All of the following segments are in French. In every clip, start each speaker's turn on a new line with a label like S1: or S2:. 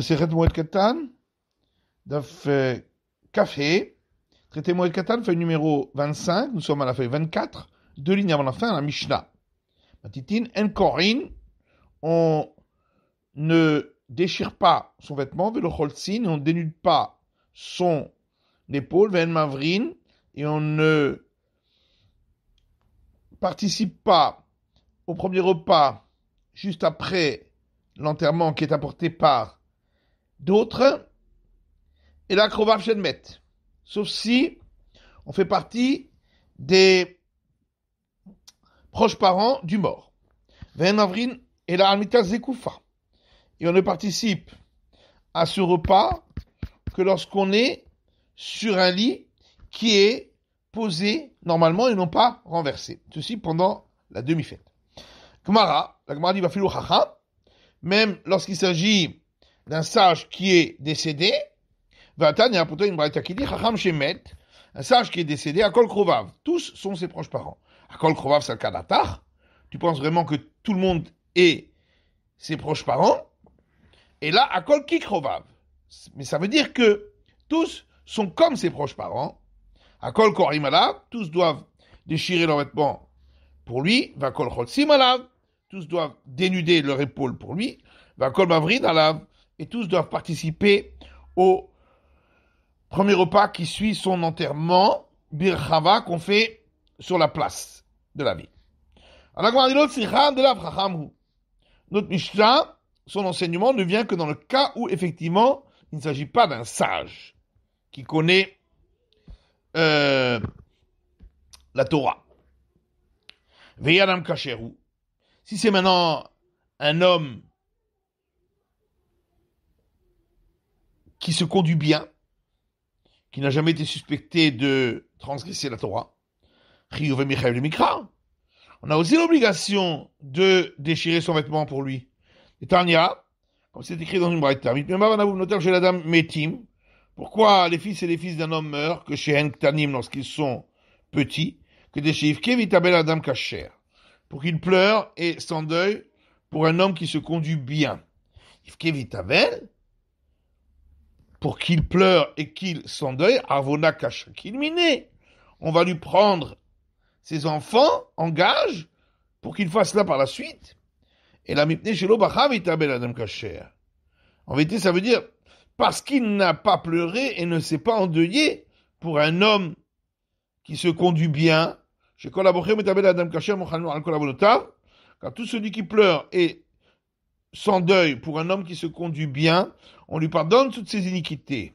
S1: Sechet Moed Katan, Daf Café, euh, traité Moed Katan, feuille numéro 25, nous sommes à la feuille 24, deux lignes avant la fin, la Mishnah. Matitin, En corinne. on ne déchire pas son vêtement, le holtzin. on ne dénude pas son épaule, Ven Mavrin, et on ne participe pas au premier repas juste après l'enterrement qui est apporté par D'autres, et la Met. Sauf si on fait partie des proches parents du mort. Venavrin et la Armita Zekoufa. Et on ne participe à ce repas que lorsqu'on est sur un lit qui est posé normalement et non pas renversé. Ceci pendant la demi-fête. Gemara, la Gemara dit même lorsqu'il s'agit d'un sage qui est décédé, un sage qui est décédé à Tous sont ses proches parents. À Tu penses vraiment que tout le monde est ses proches parents Et là, à Mais ça veut dire que tous sont comme ses proches parents. À tous doivent déchirer leurs vêtements pour lui. Va Kol Tous doivent dénuder leur épaule pour lui. Va Kol et tous doivent participer au premier repas qui suit son enterrement, birchava, qu'on fait sur la place de la ville. Notre Mishnah, son enseignement ne vient que dans le cas où effectivement il ne s'agit pas d'un sage qui connaît euh, la Torah. Veyadam Si c'est maintenant un homme qui se conduit bien, qui n'a jamais été suspecté de transgresser la Torah, on a aussi l'obligation de déchirer son vêtement pour lui. Et Tanya, comme c'est écrit dans une Metim, pourquoi les fils et les fils d'un homme meurent que chez Tanim, lorsqu'ils sont petits, que des la dame kacher, pour qu'il pleure et s'endeuille pour un homme qui se conduit bien pour qu'il pleure et qu'il s'endeuille, Avona Kachakilmine. On va lui prendre ses enfants en gage pour qu'il fasse cela par la suite. Et la mipne shelo adam En vérité, ça veut dire parce qu'il n'a pas pleuré et ne s'est pas endeuillé pour un homme qui se conduit bien. Chez adam car tout celui qui pleure et sans deuil pour un homme qui se conduit bien, on lui pardonne toutes ses iniquités.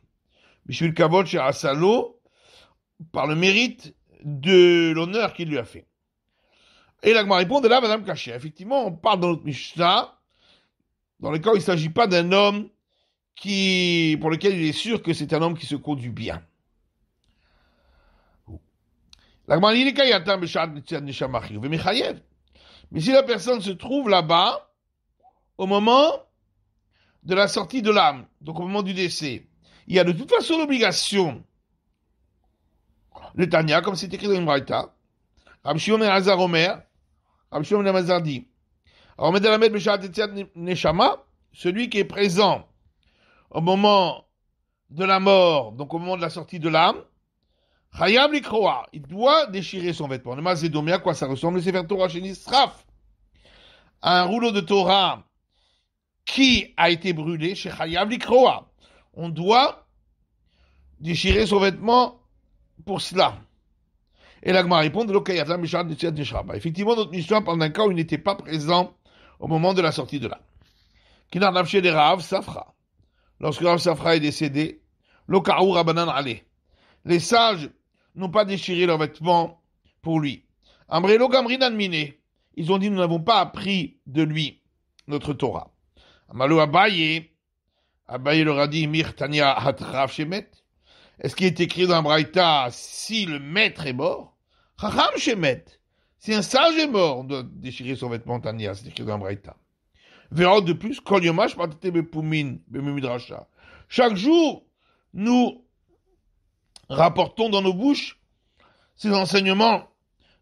S1: le Kavod à Salo par le mérite de l'honneur qu'il lui a fait. Et l'Agma répond de là, Madame Caché. Effectivement, on parle dans notre Mishnah, dans le cas où il ne s'agit pas d'un homme qui, pour lequel il est sûr que c'est un homme qui se conduit bien. Mais si la personne se trouve là-bas, au moment de la sortie de l'âme, donc au moment du décès. Il y a de toute façon l'obligation, le Tania, comme c'est écrit dans le braïta, Rabbi Shimon ben Hazar Omer, Rabbi Shimon la ben Hazar dit, alors ben Neshama, celui qui est présent au moment de la mort, donc au moment de la sortie de l'âme, il doit déchirer son vêtement. Le mazedomé, à quoi ça ressemble C'est faire Torah chez Nisraf. Un rouleau de Torah qui a été brûlé chez Chayav On doit déchirer son vêtement pour cela. Et l'Agma répond bah, Effectivement, notre histoire pendant un cas où il n'était pas présent au moment de la sortie de là. Kinar Nafshe de Rav Safra. Lorsque Rav Safra est décédé, Les sages n'ont pas déchiré leurs vêtements pour lui. Ils ont dit Nous n'avons pas appris de lui notre Torah. Amalou Abaye, Abaye leur a dit, Hatraf Shemet. Est-ce qu'il est écrit dans Braïta, si le maître est mort, Chacham Shemet. Si un sage est mort, on doit déchirer son vêtement Tania, c'est écrit dans Braïta. Verra de plus, Chaque jour, nous rapportons dans nos bouches ces enseignements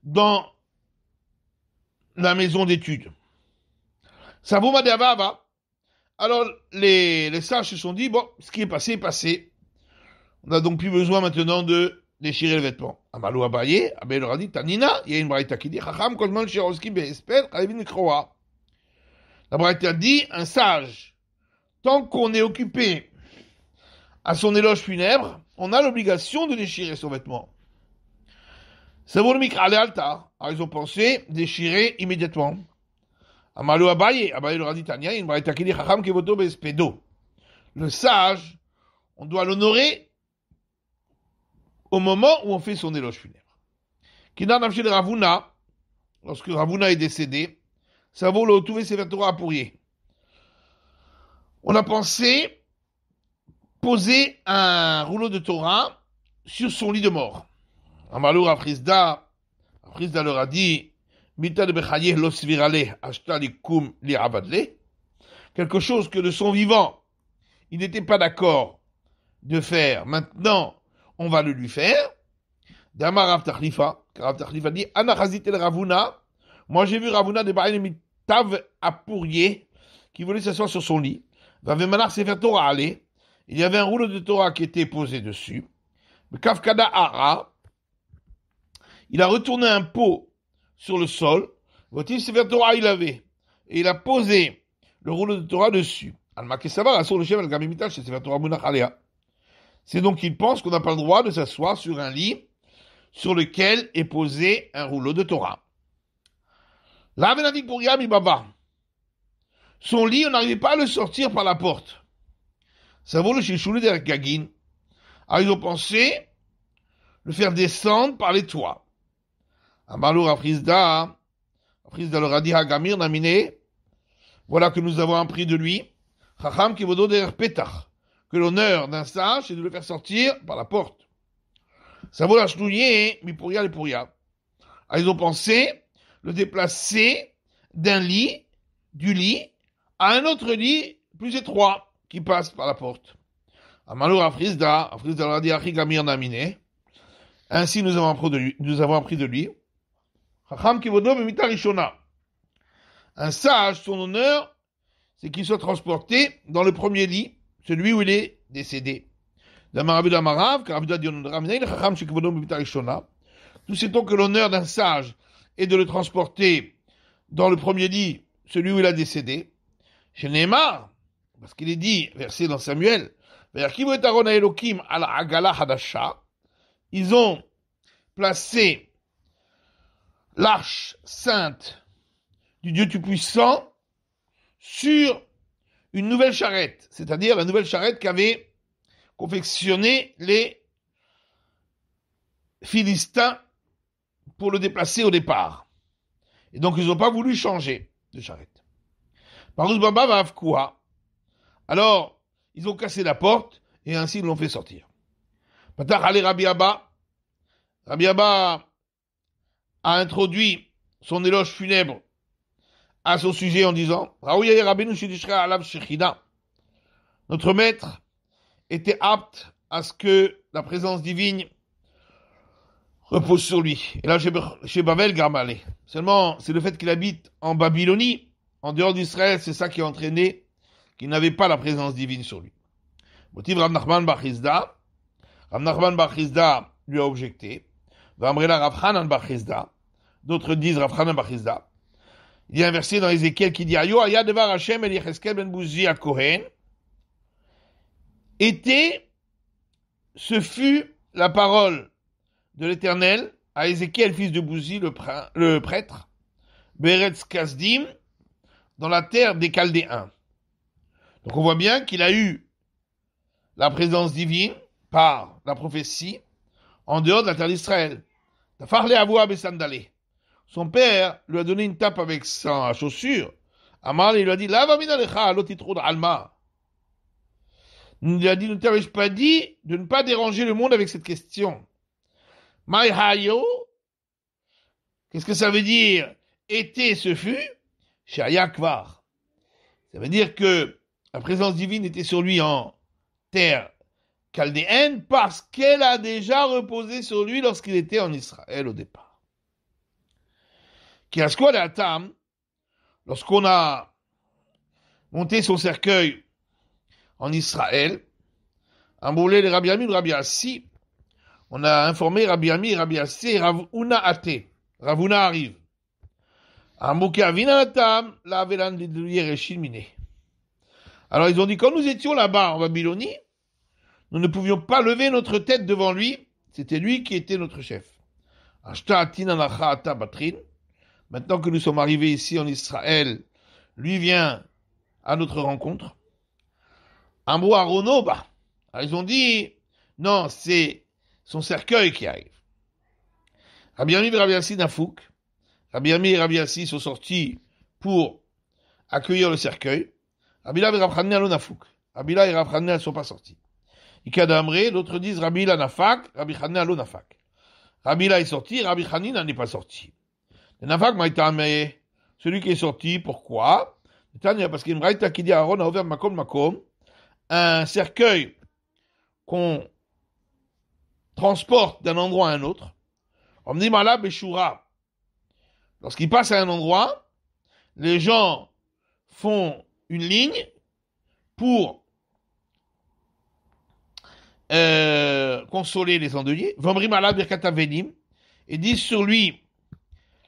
S1: dans la maison d'études. Savuma alors les, sages se sont dit, bon, ce qui est passé est passé. On n'a donc plus besoin maintenant de déchirer le vêtement. Amalou Abaye, Abaye leur a Tanina, il y a une braïta qui dit, kolman be'esper, La braïta dit, un sage, tant qu'on est occupé à son éloge funèbre, on a l'obligation de déchirer son vêtement. micro mikra alta. Alors ils ont pensé déchirer immédiatement. Amalou Abaye, Le sage, on doit l'honorer au moment où on fait son éloge funèbre. de Ravuna, lorsque Ravuna est décédé, ça vaut le trouver ses On a pensé poser un rouleau de Torah sur son lit de mort. Amalou Afrizda, Afrizda leur a dit quelque chose que de son vivant, il n'était pas d'accord de faire. Maintenant, on va le lui faire. Damar Rav Tachlifa, Rav Tachlifa dit, el Ravuna, moi j'ai vu Ravuna de mitav Tav pourrier qui voulait s'asseoir sur son lit. Torah aller. Il y avait un rouleau de Torah qui était posé dessus. Kafkada Ara, il a retourné un pot sur le sol, voici vers Torah, il avait, et il a posé le rouleau de Torah dessus. C'est donc qu'il pense qu'on n'a pas le droit de s'asseoir sur un lit sur lequel est posé un rouleau de Torah. Son lit, on n'arrivait pas à le sortir par la porte. Ça vaut le chichoulé de Gagin. Alors ils ont pensé le faire descendre par les toits. Amalou Rafrizda, Rafrizda leur a Hagamir Naminé, voilà que nous avons appris de lui, Chacham qui derrière pétach, que l'honneur d'un sage est de le faire sortir par la porte. Ça vaut la chenouillée, hein, mais pour les pourria. Ah, ils ont pensé le déplacer d'un lit, du lit, à un autre lit plus étroit qui passe par la porte. Amalou Rafrizda, Rafrizda leur a dit Hagamir Naminé, ainsi nous avons appris de lui. Nous avons appris de lui un sage, son honneur, c'est qu'il soit transporté dans le premier lit, celui où il est décédé. Nous sait que l'honneur d'un sage est de le transporter dans le premier lit, celui où il a décédé Chez Neymar, parce qu'il est dit, versé dans Samuel, ils ont placé l'arche sainte du Dieu Tout-Puissant sur une nouvelle charrette, c'est-à-dire la nouvelle charrette qu'avaient confectionnée les Philistins pour le déplacer au départ. Et donc ils n'ont pas voulu changer de charrette. Parous Baba va Alors, ils ont cassé la porte et ainsi ils l'ont fait sortir. Patar Rabbi Abba a introduit son éloge funèbre à son sujet en disant Notre maître était apte à ce que la présence divine repose sur lui. Et là, chez Babel Garmalé. Seulement, c'est le fait qu'il habite en Babylonie, en dehors d'Israël, c'est ça qui a entraîné qu'il n'avait pas la présence divine sur lui. Motiv Rav Nachman Bachizda. Rav Nachman Bachizda lui a objecté. Vamrela Rav Hanan Bachizda. D'autres disent Rafranan Bachizda. Il y a un verset dans Ézéchiel qui dit Ayo Aya Devar Hashem Ben à Kohen. Était, ce fut la parole de l'Éternel à Ézéchiel, fils de Bouzi, le, prêtre, Beretz Kasdim, dans la terre des Chaldéens. Donc on voit bien qu'il a eu la présence divine par la prophétie en dehors de la terre d'Israël. Avoua son père lui a donné une tape avec sa chaussure. Amal, il lui a dit, Lava minalecha, alma. Il lui a dit, ne t'avais-je pas dit de ne pas déranger le monde avec cette question? My Qu'est-ce que ça veut dire? Été ce fut? Ça veut dire que la présence divine était sur lui en terre chaldéenne parce qu'elle a déjà reposé sur lui lorsqu'il était en Israël au départ lorsqu'on a monté son cercueil en Israël, Rabbi Ami Rabbi Assi, on a informé Rabbi Ami, Rabbi Assi, Ravuna Ate. Ravuna arrive. Alors ils ont dit, quand nous étions là-bas en Babylonie, nous ne pouvions pas lever notre tête devant lui, c'était lui qui était notre chef. Maintenant que nous sommes arrivés ici en Israël, lui vient à notre rencontre. Ambo bah ah, Ils ont dit, non, c'est son cercueil qui arrive. Rabbi Ami et Rabbi Yassi Nafouk, Rabbi Ami et Rabbi Yassi sont sortis pour accueillir le cercueil. Rabbi et Rabbi l'ont nafouk, Rabbi et Rabbi ne sont pas sortis. d'Amré, d'autres disent Rabbi Nafak, Rabbi Hanina Nafak. Rabbi est sorti, Rabbi Hanina n'est pas sorti. Celui qui est sorti, pourquoi Parce qu'il qui dit a ouvert Makom Makom, un cercueil qu'on transporte d'un endroit à un autre. Lorsqu'il passe à un endroit, les gens font une ligne pour euh, consoler les endeuillés. Ils Et disent sur lui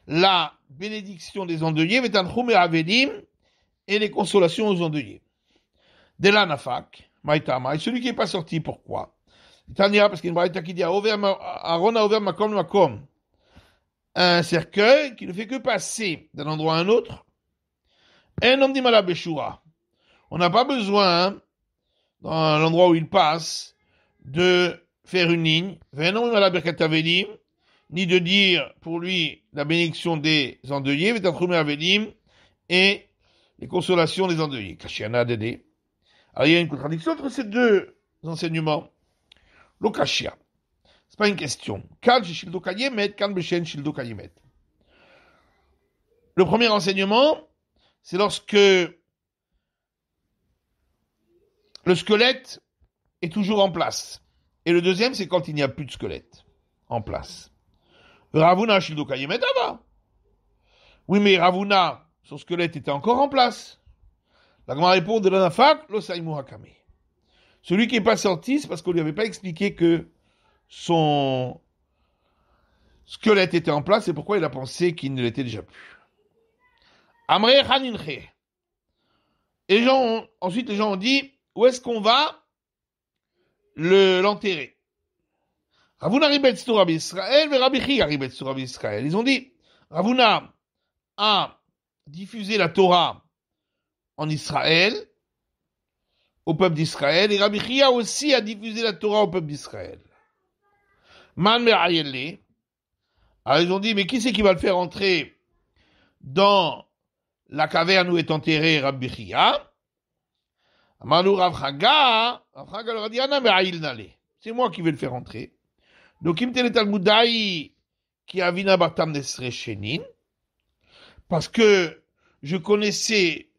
S1: la bénédiction des endeuillés, et les consolations aux endeuillés. De nafak, et celui qui n'est pas sorti, pourquoi parce qu'il a un cercueil qui ne fait que passer d'un endroit à un autre. Un homme dit On n'a pas besoin, dans l'endroit où il passe, de faire une ligne. Un homme dit ni de dire pour lui la bénédiction des endeuillés, mais et les consolations des endeuillés. Kashiana Alors il y a une contradiction entre ces deux enseignements. L'okashia, ce pas une question. Le premier enseignement, c'est lorsque le squelette est toujours en place. Et le deuxième, c'est quand il n'y a plus de squelette en place. Ravuna Oui, mais Ravuna, son squelette était encore en place. La grande réponse de l'anafak, Celui qui n'est pas sorti, c'est parce qu'on ne lui avait pas expliqué que son squelette était en place, et pourquoi il a pensé qu'il ne l'était déjà plus. Amre Khaninche. Et ensuite, les gens ont dit, où est-ce qu'on va l'enterrer Ravuna ribetz Rabbi mais Rabbi Chia Ils ont dit, Ravuna a diffusé la Torah en Israël, au peuple d'Israël, et Rabbi Chia aussi a diffusé la Torah au peuple d'Israël. Man merayelle. Alors ils ont dit, mais qui c'est qui va le faire entrer dans la caverne où est enterré Rabbi Chia Amanou Rav leur a dit, C'est moi qui vais le faire entrer. Donc, il me qui vina batam parce que je connaissais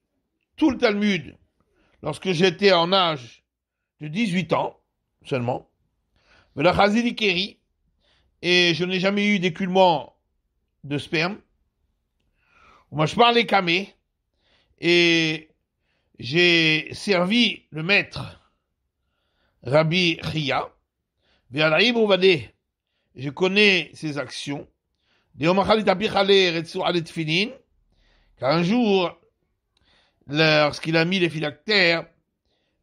S1: tout le Talmud lorsque j'étais en âge de 18 ans seulement, mais la Keri, et je n'ai jamais eu d'éculement de sperme. Moi, je parlais camé, et j'ai servi le maître Rabbi Ria, je connais ses actions. Car un jour, lorsqu'il a mis les phylactères,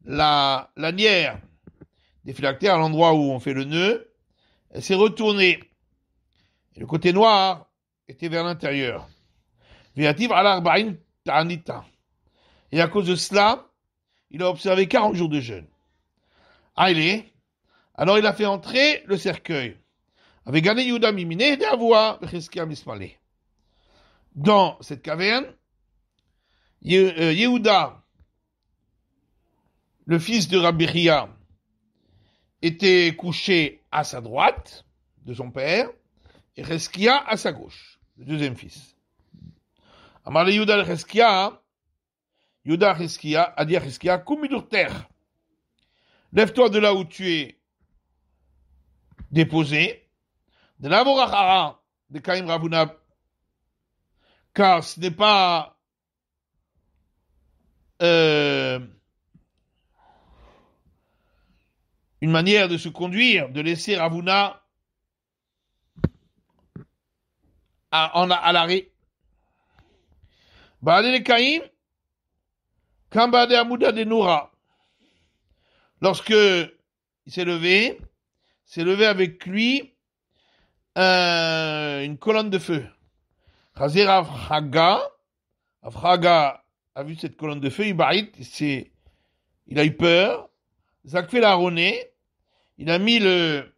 S1: la lanière des phylactères à l'endroit où on fait le nœud, elle s'est retournée. le côté noir était vers l'intérieur. Et à cause de cela, il a observé 40 jours de jeûne. Allez, ah, alors il a fait entrer le cercueil. avec ah, Dans cette caverne, euh, Yehuda, le fils de Rabbi était couché à sa droite de son père, et Reskia à sa gauche, le deuxième fils. Amale Yehuda Reskia, Yuda Reskia a dit à Reskia, terre, lève-toi de là où tu es déposé de la Morachara de Kaim Ravuna, car ce n'est pas euh, une manière de se conduire, de laisser Ravuna à, en, à l'arrêt. Baadé Kaim, Bade Amouda de Noura, lorsque il s'est levé, s'est levé avec lui euh, une colonne de feu. Khazir Avhaga. a vu cette colonne de feu, il il, il a eu peur. Zakfé l'a il a mis le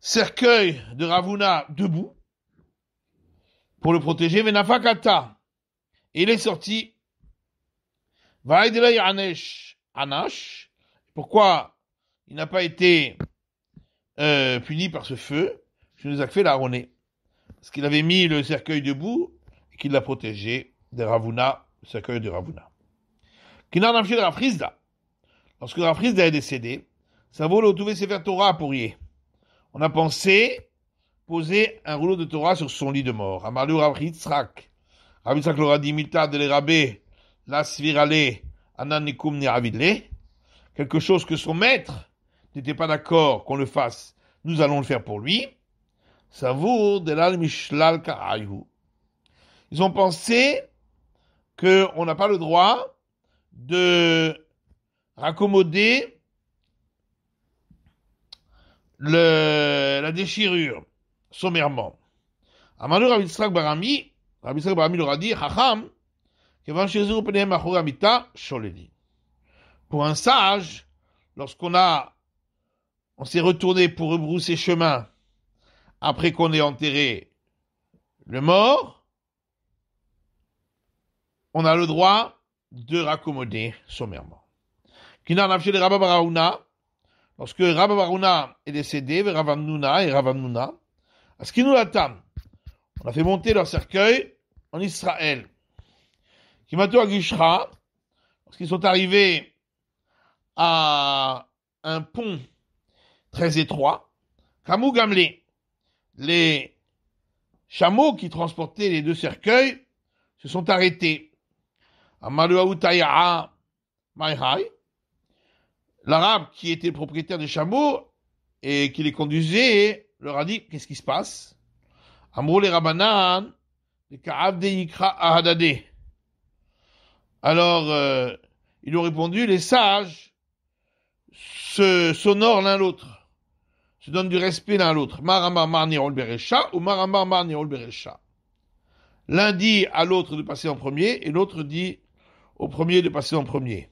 S1: cercueil de Ravuna debout pour le protéger. Mais et il est sorti. va Anash. Anash. Pourquoi il n'a pas été euh, puni par ce feu, je nous a fait la l'arronner. Parce qu'il avait mis le cercueil debout et qu'il l'a protégé de Ravuna, le cercueil de Ravuna. Qu'il a fait de Rafrizda. Lorsque Rafrizda est décédé, ça vaut le ses Torah pour y. On a pensé poser un rouleau de Torah sur son lit de mort. Amalou Ravritzrak. Ravitzrak l'aura dit Mita de l'Erabé, la Svirale, Ananikum Quelque chose que son maître, n'était pas d'accord qu'on le fasse, nous allons le faire pour lui. Ils ont pensé qu'on n'a pas le droit de raccommoder la déchirure sommairement. Amanou Rabbi Yitzhak Barami, Rabbi Srak Barami leur a dit, Chacham, Pour un sage, lorsqu'on a on s'est retourné pour rebrousser chemin après qu'on ait enterré le mort, on a le droit de raccommoder sommairement. fait Rabba lorsque Rabba est décédé, Ravanuna et Ravanuna, à ce qu'il nous attend, on a fait monter leur cercueil en Israël. Kimato parce lorsqu'ils sont arrivés à un pont très étroit. Kamou les chameaux qui transportaient les deux cercueils se sont arrêtés. L'arabe qui était propriétaire des chameaux et qui les conduisait leur a dit Qu'est-ce qui se passe Alors, euh, ils ont répondu Les sages se sonorent l'un l'autre se donnent du respect l'un à l'autre. ou L'un dit à l'autre de passer en premier et l'autre dit au premier de passer en premier.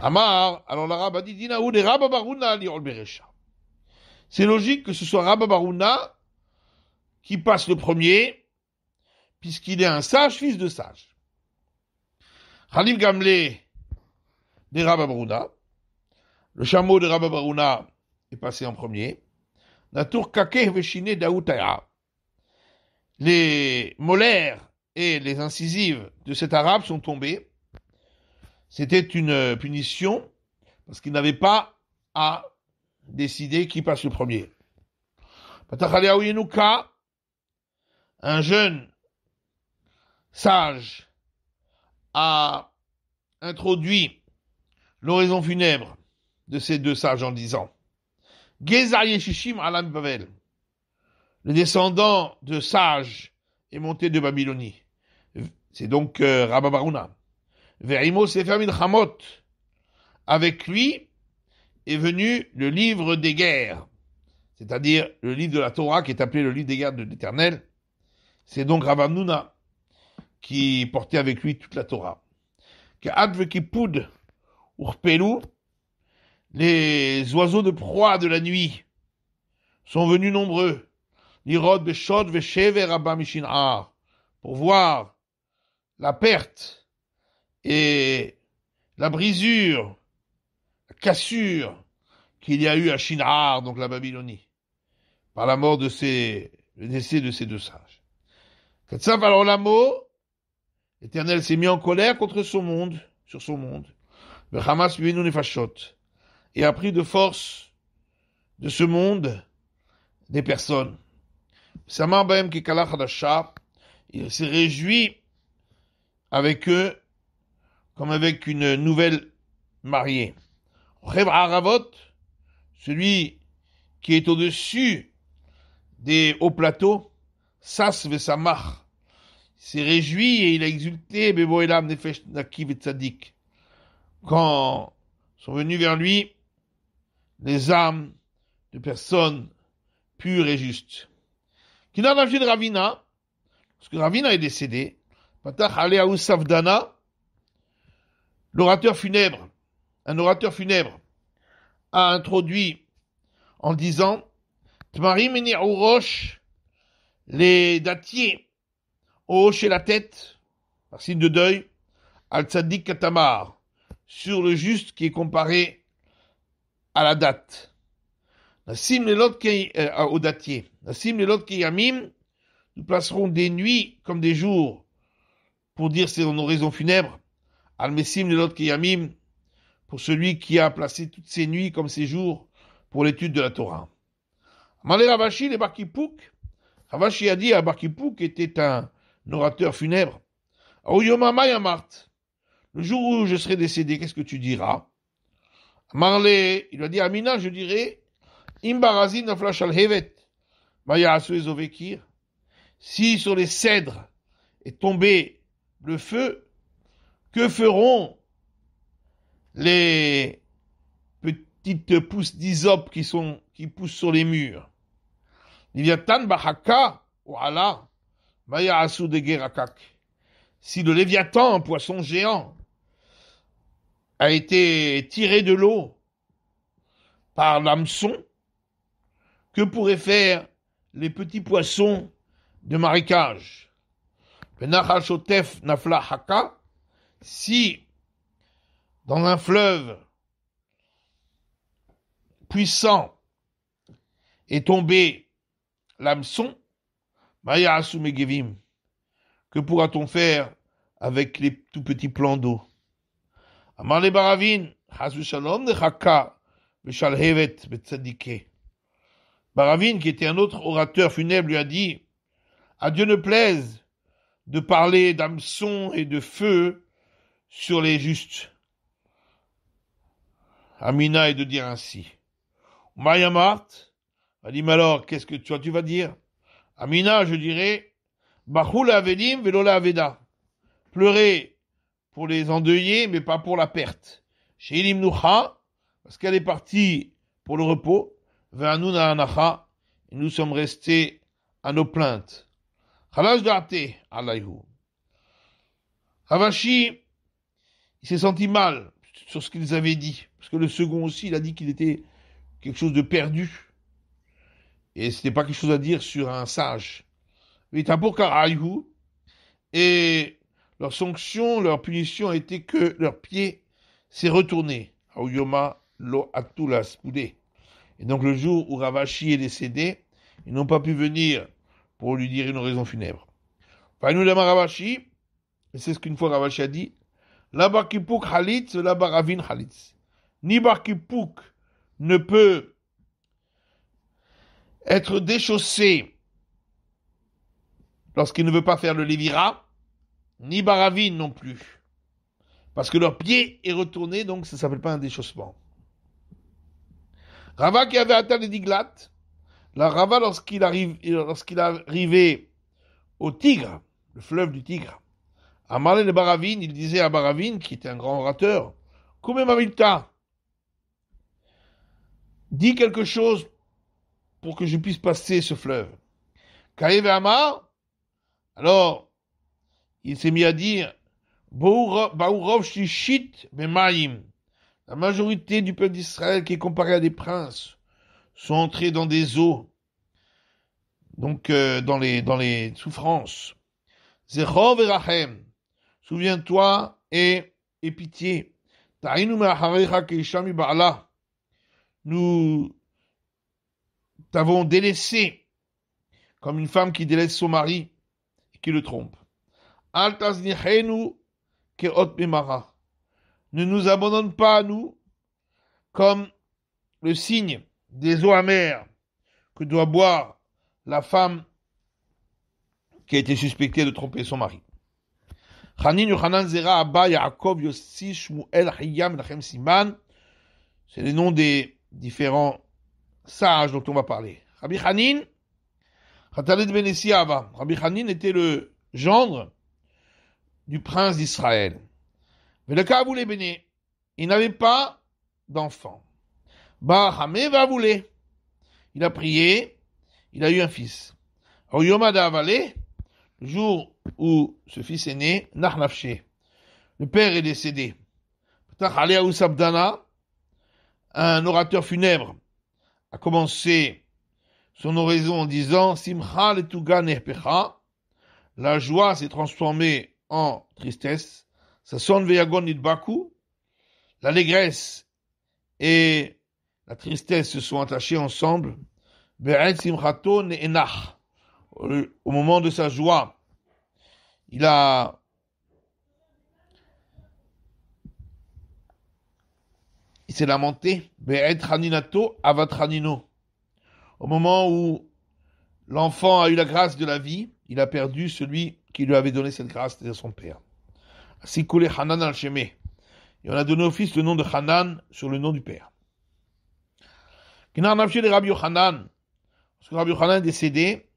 S1: Amar, alors l'arabe a dit Dina De Rabba Baruna li olberecha ». C'est logique que ce soit Rabba Baruna qui passe le premier puisqu'il est un sage fils de sage. Khalim Gamle des Rabba Baruna. Le chameau de Rabba Baruna est passé en premier. Les molaires et les incisives de cet arabe sont tombées. C'était une punition parce qu'il n'avait pas à décider qui passe le premier. Un jeune sage a introduit l'oraison funèbre de ces deux sages en disant Gezar Yeshishim Alam Le descendant de sage est monté de Babylonie. C'est donc euh, Rabba Barouna. Verimo Sefermin Avec lui est venu le livre des guerres, c'est-à-dire le livre de la Torah qui est appelé le livre des guerres de l'Éternel. C'est donc Rabba qui portait avec lui toute la Torah. Que Adve Urpelu les oiseaux de proie de la nuit sont venus nombreux. Lirod, Beshod, Pour voir la perte et la brisure, la cassure qu'il y a eu à Shin'ar, donc la Babylonie, par la mort de ces, le de ces deux sages. la mort l'Éternel s'est mis en colère contre son monde, sur son monde. Hamas nefachot et a pris de force de ce monde des personnes. Il s'est réjoui avec eux comme avec une nouvelle mariée. celui qui est au-dessus des hauts plateaux, Sas il s'est réjoui et il a exulté, Quand... Ils quand sont venus vers lui les âmes de personnes pures et justes. Qui n'a de Ravina, parce que Ravina est décédé, l'orateur funèbre, un orateur funèbre, a introduit en disant Tmarim Roche, les datiers ont hoché la tête, par signe de deuil, al Tzadik Katamar, sur le juste qui est comparé à la date. Euh, au datier. yamim, nous placerons des nuits comme des jours pour dire c'est dans nos raisons funèbres. Al-Messim yamim, pour celui qui a placé toutes ses nuits comme ses jours pour l'étude de la Torah. Malé Ravashi, les Barkipouk, Ravashi a dit à Barkipouk était un orateur funèbre. Mayamart, le jour où je serai décédé, qu'est-ce que tu diras Marley, il a dit Amina, je dirais, Imbarazin flash al hevet, Maya ezovekir. Si sur les cèdres est tombé le feu, que feront les petites pousses d'hysope qui sont, qui poussent sur les murs? Léviathan bahaka, ou ala Maya de gerakak. Si le Léviathan, un poisson géant, a été tiré de l'eau par l'hameçon, que pourraient faire les petits poissons de marécage Si dans un fleuve puissant est tombé l'hameçon, Maya que pourra-t-on faire avec les tout petits plans d'eau Amale Baravin, qui était un autre orateur funèbre, lui a dit À Dieu ne plaise de parler d'hameçon et de feu sur les justes. Amina est de dire ainsi. Maïa Marte, a dit Mais alors, qu'est-ce que toi tu vas dire Amina, je dirais Bahula Avedim Velola Aveda. Pleurer pour les endeuillés, mais pas pour la perte. Chez parce qu'elle est partie pour le repos, et nous sommes restés à nos plaintes. Khalash Alayhu. Havashi, il s'est senti mal sur ce qu'ils avaient dit, parce que le second aussi, il a dit qu'il était quelque chose de perdu. Et ce n'est pas quelque chose à dire sur un sage. Mais et leur sanction, leur punition a été que leur pied s'est retourné. Et donc le jour où Ravashi est décédé, ils n'ont pas pu venir pour lui dire une raison funèbre. nous, Ravashi, et c'est ce qu'une fois Ravashi a dit, la halitz, la baravin Ni barkipuk ne peut être déchaussé lorsqu'il ne veut pas faire le lévira, ni Baravine non plus. Parce que leur pied est retourné, donc ça ne s'appelle pas un déchaussement. Rava qui avait atteint les diglates, la Rava lorsqu'il arrive, lorsqu'il arrivait au Tigre, le fleuve du Tigre, à Marlène de Baravine, il disait à Baravine, qui était un grand orateur, Kume Mavilta, dis quelque chose pour que je puisse passer ce fleuve. Kaïve Amar, alors il s'est mis à dire Baourov Shishit La majorité du peuple d'Israël, qui est comparé à des princes, sont entrés dans des eaux, donc euh, dans, les, dans les souffrances. Zerov et souviens-toi et, et pitié. Nous t'avons délaissé comme une femme qui délaisse son mari et qui le trompe. Ne nous abandonne pas à nous comme le signe des eaux amères que doit boire la femme qui a été suspectée de tromper son mari. C'est les noms des différents sages dont on va parler. Rabbi Hanin, ben Rabbi était le gendre du prince d'Israël. Mais le cas voulait Il n'avait pas d'enfant. Hamé va vouler. Il a prié, il a eu un fils. le jour où ce fils est né, le père est décédé. un orateur funèbre, a commencé son oraison en disant le la joie s'est transformée en tristesse, sonne veyagon nidbaku, l'allégresse et la tristesse se sont attachées ensemble, au moment de sa joie, il a il s'est lamenté, avatranino. Au moment où l'enfant a eu la grâce de la vie, il a perdu celui qui lui avait donné cette grâce, de son père. Ainsi coulé Hanan al-Shemeh. Et on a donné au fils le nom de Hanan sur le nom du père. Rabbi Parce que Rabbi Yochanan est décédé,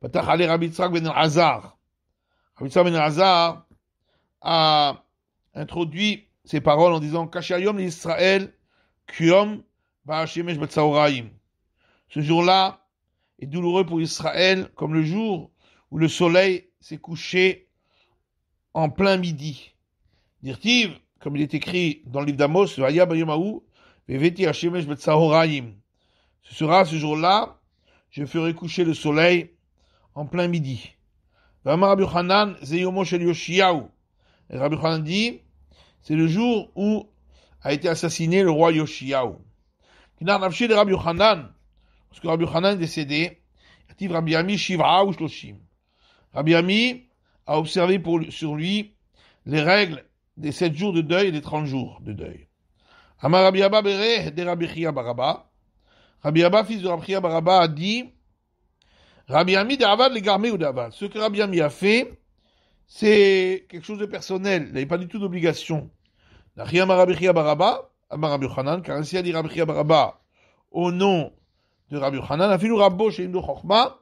S1: Patach Ali Rabbi Tzrak ben Hazar. Rabbi Tzrak ben Hazar a introduit ces paroles en disant Kashayom l'Israël, Kuyom, Ba'ashemesh Batsaoraim. Ce jour-là est douloureux pour Israël comme le jour où le soleil s'est couché en plein midi. Dirtiv, comme il est écrit dans le livre d'Amos, ce sera ce jour-là, je ferai coucher le soleil en plein midi. Rabbi Hanan dit, c'est le jour où a été assassiné le roi Yoshiaou. Parce que Rabbi Hanan est décédé, Rabbi Ami Shiva ou Rabbi Ami a observé pour, sur lui les règles des sept jours de deuil et des 30 jours de deuil. Amar Rabbi Abba Bereh de Rabbi Chia Baraba. Rabbi Abba, fils de Rabbi Chia Baraba, a dit Rabbi Ami d'Avad les garmé ou d'Avad. Ce que Rabbi Ami a fait, c'est quelque chose de personnel. Il n'avait pas du tout d'obligation. Rabbi Chia Baraba, Amar Rabbi Hanan, car ainsi a dit Rabbi Chia Baraba au nom de Rabbi Hanan, Afilu Rabbo chez Chokma,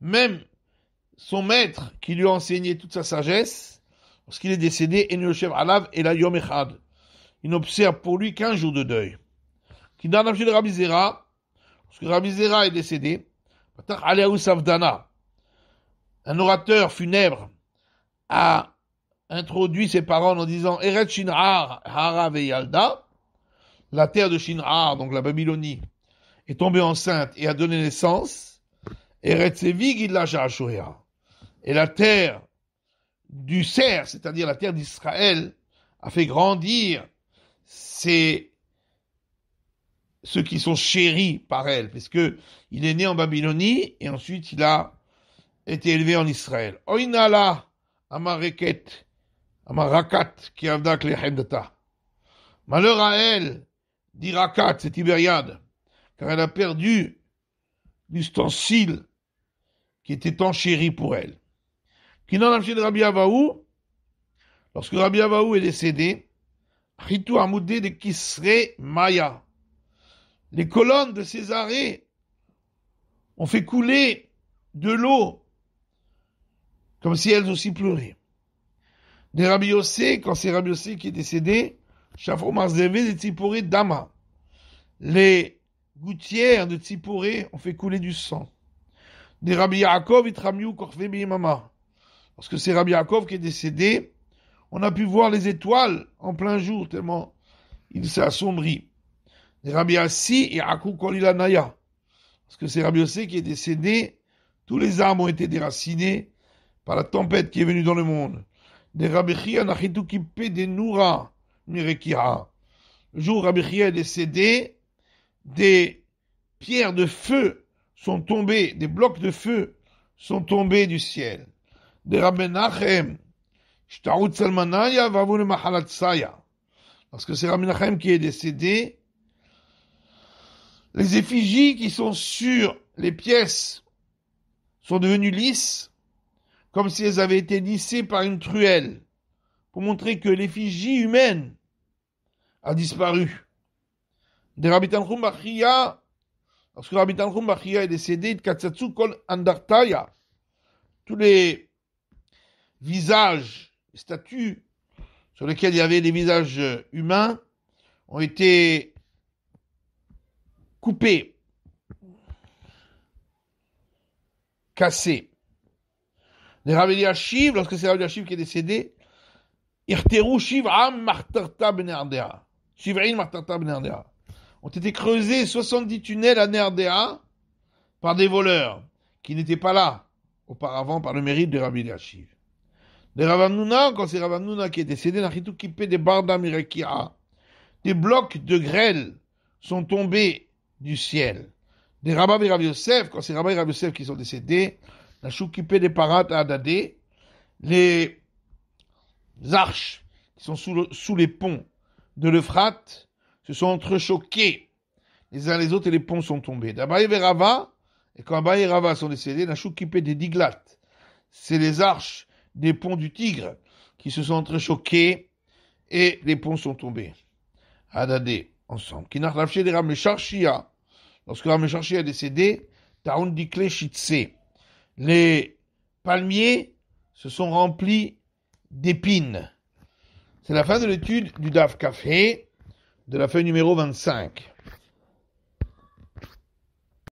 S1: même son maître qui lui a enseigné toute sa sagesse, lorsqu'il est décédé, Alav et la Yom Echad. Il n'observe pour lui qu'un jour de deuil. Qui dans Rabizera de Rabbi Rabizera lorsque décédé. est décédé, un orateur funèbre a introduit ses paroles en disant Eret Shinhar la terre de Shin'ar, donc la Babylonie, est tombée enceinte et a donné naissance, Eret Sevig la et la terre du Cerf, c'est-à-dire la terre d'Israël, a fait grandir ses, ceux qui sont chéris par elle, puisque il est né en Babylonie et ensuite il a été élevé en Israël. Oinala amarakat qui Malheur à elle, dit Rakat, cette Ibériade, car elle a perdu l'ustensile qui était tant chéri pour elle de Rabbi Avaou, lorsque Rabbi Avaou est décédé, Ritu Amoudé de Kisre Maya. Les colonnes de Césarée ont fait couler de l'eau, comme si elles aussi pleuraient. Des Rabbi Yossé, quand c'est Rabbi Yossé qui est décédé, Chafro Marzévé de Tziporé Dama. Les gouttières de Tziporé ont fait couler du sang. Des Rabbi Yaakov et Korfébi Mama parce que c'est Rabbi Yaakov qui est décédé, on a pu voir les étoiles en plein jour, tellement il s'est assombri. Rabbi Assi et Akou parce que c'est Rabbi qui est décédé, tous les arbres ont été déracinés par la tempête qui est venue dans le monde. Des Rabbi des Noura Le jour où Rabbi est décédé, des pierres de feu sont tombées, des blocs de feu sont tombés du ciel de Rabbenachem, Shtaout Salmanaya, Vavoune Mahalatsaya. Parce que c'est Rabbenachem qui est décédé. Les effigies qui sont sur les pièces sont devenues lisses, comme si elles avaient été lissées par une truelle, pour montrer que l'effigie humaine a disparu. De Rabbi Tanchum Bachia, lorsque Rabbi Tanchum Bachia est décédé, Katsatsu Kol Andartaya, tous les visages, statues sur lesquelles il y avait des visages euh, humains ont été coupés, cassés. Les Rav lorsque c'est Rabbi qui est décédé, Irteru Martarta ben ben Ont été creusés 70 tunnels à Nerdea par des voleurs qui n'étaient pas là auparavant par le mérite de Rav de Ravamnouna, quand c'est Ravamnouna qui est décédé, des des blocs de grêle sont tombés du ciel. Des Rabbi quand c'est Rabbi qui sont décédés, la occupé des parates à Adadé, les arches qui sont sous, les ponts de l'Euphrate se sont entrechoquées les uns les autres et les ponts sont tombés. D'Abaye et et quand Abaye et sont décédés, la occupé des Diglat, c'est les arches des ponts du Tigre qui se sont entrechoqués et les ponts sont tombés. Adadé ensemble. Qui n'a Lorsque Ramesharchia est décédé, Les palmiers se sont remplis d'épines. C'est la fin de l'étude du DAF Café de la feuille numéro 25.